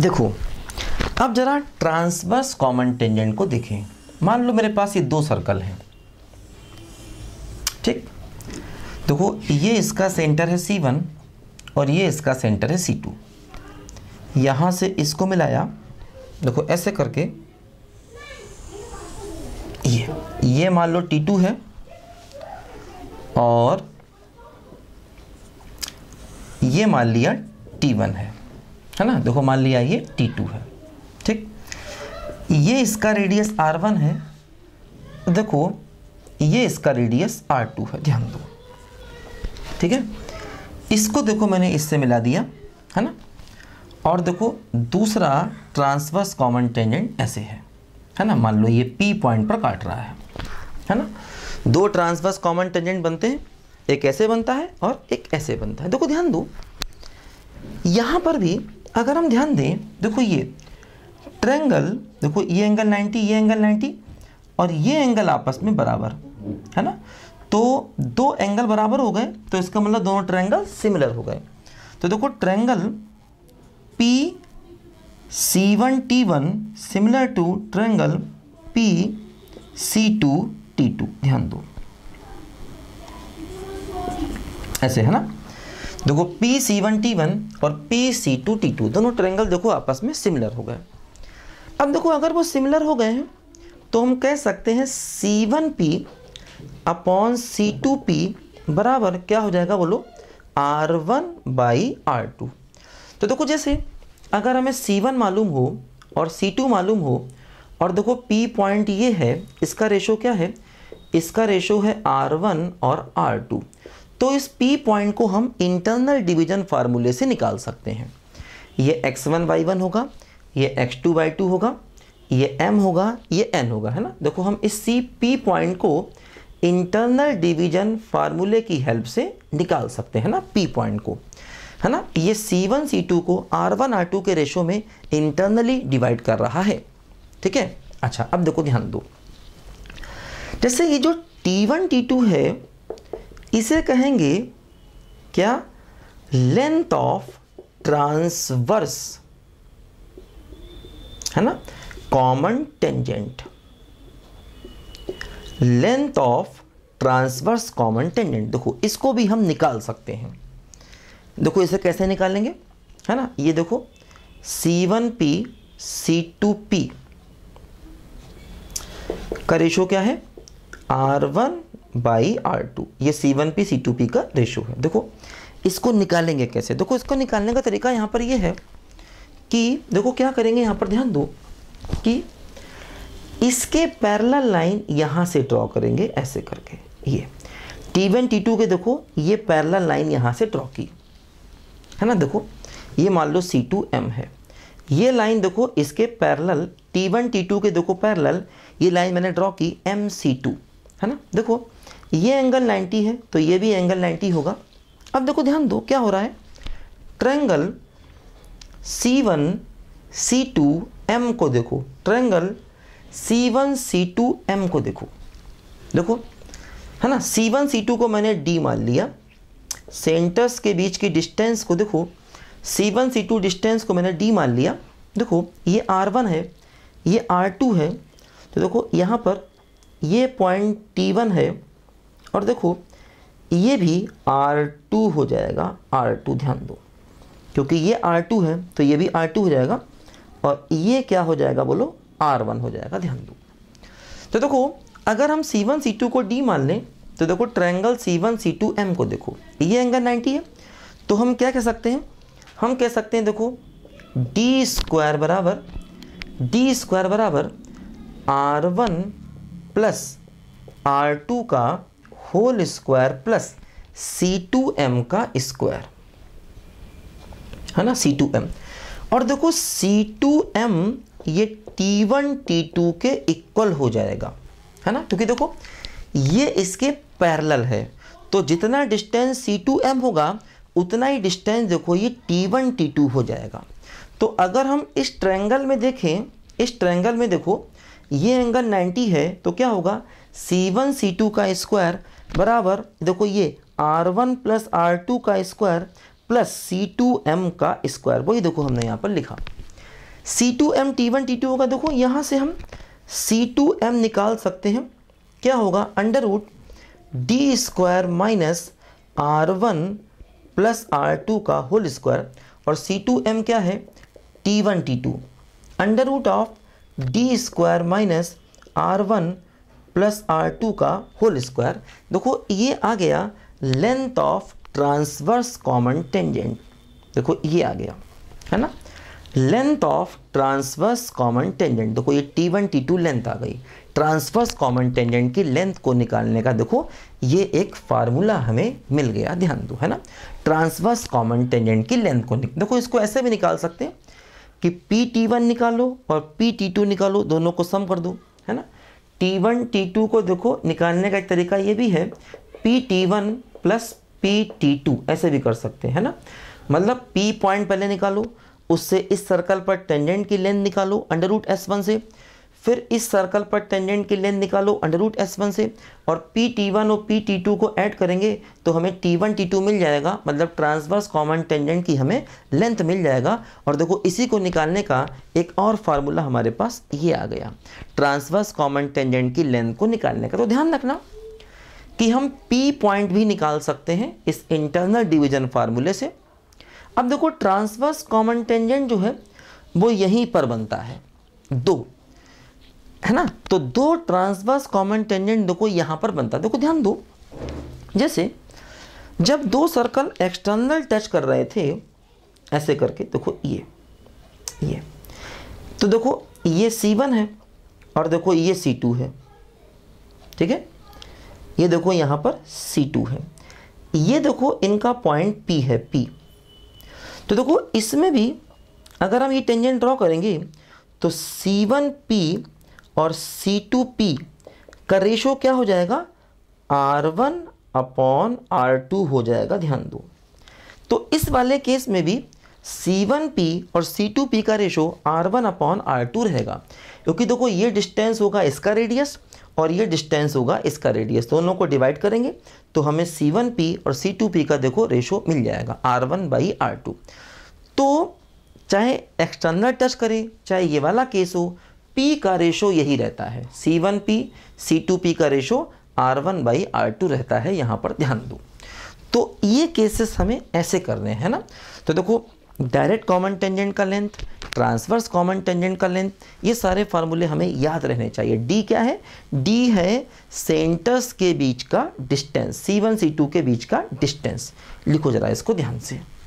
देखो अब जरा ट्रांसवर्स कॉमन टेंजेंट को देखें मान लो मेरे पास ये दो सर्कल हैं ठीक देखो ये इसका सेंटर है सी वन और ये इसका सेंटर है सी टू यहाँ से इसको मिलाया देखो ऐसे करके ये ये मान लो टी टू है और ये मान लिया टी वन है है ना देखो मान लिया ये टी टू है ठीक ये इसका रेडियस आर वन है देखो ये इसका रेडियस R2 है ध्यान दो ठीक है इसको देखो मैंने इससे मिला दिया है ना और देखो दूसरा ट्रांसवर्स कॉमन टेंजेंट ऐसे है है ना मान लो ये पी पॉइंट पर काट रहा है है ना दो ट्रांसवर्स कॉमन टेंजेंट बनते हैं एक ऐसे बनता है और एक ऐसे बनता है देखो ध्यान दो यहां पर भी अगर हम ध्यान दें देखो ये ट्रेंगल देखो ये एंगल 90 ये एंगल 90 और ये एंगल आपस में बराबर है ना तो दो एंगल बराबर हो गए तो इसका मतलब दोनों ट्रेंगल सिमिलर हो गए तो देखो triangle P C one T one similar to triangle P C two T two ध्यान दो ऐसे है ना देखो P C one T one और P C two T two दोनों ट्रेंगल देखो आपस में सिमिलर हो गए अब देखो अगर वो सिमिलर हो गए हैं तो हम कह सकते हैं C one P upon C two P बराबर क्या हो जाएगा बोलो R one by R two तो देखो जैसे अगर हमें सी वन मालूम हो और सी टू मालूम हो और देखो पी पॉइंट ये है इसका रेशो क्या है इसका रेशो है आर वन और आर टू तो इस P पॉइंट को हम इंटरनल डिवीजन फार्मूले से निकाल सकते हैं ये x1 y1 होगा ये x2 y2 होगा ये m होगा ये n होगा है ना देखो हम इस सी पी पॉइंट को इंटरनल डिवीजन फार्मूले की हेल्प से निकाल सकते हैं ना पी पॉइंट को है ना ये C1 C2 को R1 R2 के रेशो में इंटरनली डिवाइड कर रहा है ठीक है अच्छा अब देखो ध्यान दो जैसे ये जो T1 T2 है इसे कहेंगे क्या लेंथ ऑफ ट्रांसवर्स है ना common tangent length of transverse common tangent देखो इसको भी हम निकाल सकते हैं देखो इसे कैसे निकालेंगे है ना ये देखो C C one P two P का रेशो क्या है R one by R two ये C one P C two P का रेशो है देखो इसको निकालेंगे कैसे देखो इसको निकालने का तरीका यहाँ पर ये है कि देखो क्या करेंगे यहाँ पर ध्यान दो कि इसके पैरेलल लाइन यहाँ से ड्रॉ करेंगे ऐसे करके ये टी वन टी टू के देखो ये पैरेलल लाइन यहाँ से ड्रॉ की है ना देखो ये मान लो सी टू एम है ये लाइन देखो इसके parallel T one T two के देखो पैरेलल ये लाइन मैंने ड्रॉ की एम सी टू है ना देखो ये एंगल 90 है तो ये भी एंगल 90 होगा अब देखो ध्यान दो क्या हो रहा है triangle C one C two M को देखो triangle C one C two M को देखो देखो है ना सी वन सी टू को मैंने डी मान लिया सेंटर्स के बीच की डिस्टेंस को देखो C one C two distance को मैंने डी मान लिया देखो ये आर वन है ये आर टू है तो देखो यहाँ पर ये पॉइंट टी वन है और देखो ये भी R2 हो जाएगा R2 ध्यान दो क्योंकि ये R2 है तो ये भी R2 हो जाएगा और ये क्या हो जाएगा बोलो R1 हो जाएगा ध्यान दो तो देखो अगर हम C1 C2 को D मान लें तो देखो ट्रायंगल C1 C2 M को देखो ये एंगल 90 है तो हम क्या कह सकते हैं हम कह सकते हैं देखो डी स्क्वायर बराबर डी स्क्वायर बराबर R one plus R two का whole square plus C two M का स्क्वायर है ना सी टू एम और देखो सी टू एम ये टी वन टी टू के इक्वल हो जाएगा है ना क्योंकि देखो ये इसके पैरेलल है तो जितना डिस्टेंस सी टू एम होगा उतना ही डिस्टेंस देखो ये टी वन टी टू हो जाएगा तो अगर हम इस ट्रायंगल में देखें इस ट्रायंगल में देखो ये एंगल 90 है तो क्या होगा सी वन सी टू का स्क्वायर बराबर देखो ये R one plus R two का square plus C two M का स्क्वायर वही देखो हमने यहाँ पर लिखा C two M T one T two होगा देखो यहाँ से हम सी टू एम निकाल सकते हैं क्या होगा under root D square minus R one plus R two का होल स्क्वायर और सी टू एम क्या है T one T two under root of D square minus R one plus R two का होल स्क्वायर देखो ये आ गया length of transverse common tangent देखो ये आ गया है ना length of transverse common tangent देखो ये T one T two length आ गई ट्रांसवर्स कॉमन टेंजेंट की लेंथ को निकालने का देखो ये एक फार्मूला हमें मिल गया ध्यान दो है ना ट्रांसवर्स कॉमन टेंजेंट की लेंथ को देखो इसको ऐसे भी निकाल सकते हैं कि पी टी वन निकालो और पी टी टू निकालो दोनों को सम कर दो टी वन टी टू को देखो निकालने का एक तरीका ये भी है P T one plus P T two ऐसे भी कर सकते हैं ना मतलब पी पॉइंट पहले निकालो उससे इस सर्कल पर टेंजेंट की लेंथ निकालो अंडर रूट एस वन से फिर इस सर्कल पर टेंजेंट की लेंथ निकालो अंडर रूट एस वन से और पी टी वन और पी टी टू को ऐड करेंगे तो हमें टी वन टी टू मिल जाएगा मतलब ट्रांसवर्स कॉमन टेंजेंट की हमें लेंथ मिल जाएगा और देखो इसी को निकालने का एक और फार्मूला हमारे पास ये आ गया ट्रांसवर्स कॉमन टेंजेंट की लेंथ को निकालने का तो ध्यान रखना कि हम पी पॉइंट भी निकाल सकते हैं इस इंटरनल डिविज़न फार्मूले से अब देखो ट्रांसवर्स कॉमन टेंजेंट जो है वो यहीं पर बनता है दो है ना तो दो ट्रांसवर्स कॉमन टेंजेंट देखो यहां पर बनता है देखो ध्यान दो जैसे जब दो सर्कल एक्सटर्नल टच कर रहे थे ऐसे करके देखो ये ये तो देखो ये सी वन है और देखो ये सी टू है ठीक है ये देखो यहां पर सी टू है ये देखो इनका पॉइंट पी है पी तो देखो इसमें भी अगर हम ये टेंजेंट ड्रॉ करेंगे तो सी वन पी और सी टू पी का रेशो क्या हो जाएगा R one upon R two हो जाएगा ध्यान दो तो इस वाले केस में भी सी वन पी और सी टू पी का ratio R one upon R two रहेगा क्योंकि देखो ये डिस्टेंस होगा इसका रेडियस और ये डिस्टेंस होगा इसका रेडियस दोनों को डिवाइड करेंगे तो हमें सी वन पी और सी टू पी का देखो रेशो मिल जाएगा R one by R two तो चाहे एक्सटर्नल टच करें चाहे ये वाला केस हो पी का रेशो यही रहता है C one P C two P का ratio R one by R two रहता है यहाँ पर ध्यान दो तो ये केसेस हमें ऐसे करने हैं ना तो देखो डायरेक्ट कॉमन टेंजेंट का लेंथ ट्रांसवर्स कॉमन टेंजेंट का लेंथ ये सारे फार्मूले हमें याद रहने चाहिए डी क्या है डी है सेंटर्स के बीच का distance C one C two के बीच का डिस्टेंस लिखो जरा इसको ध्यान से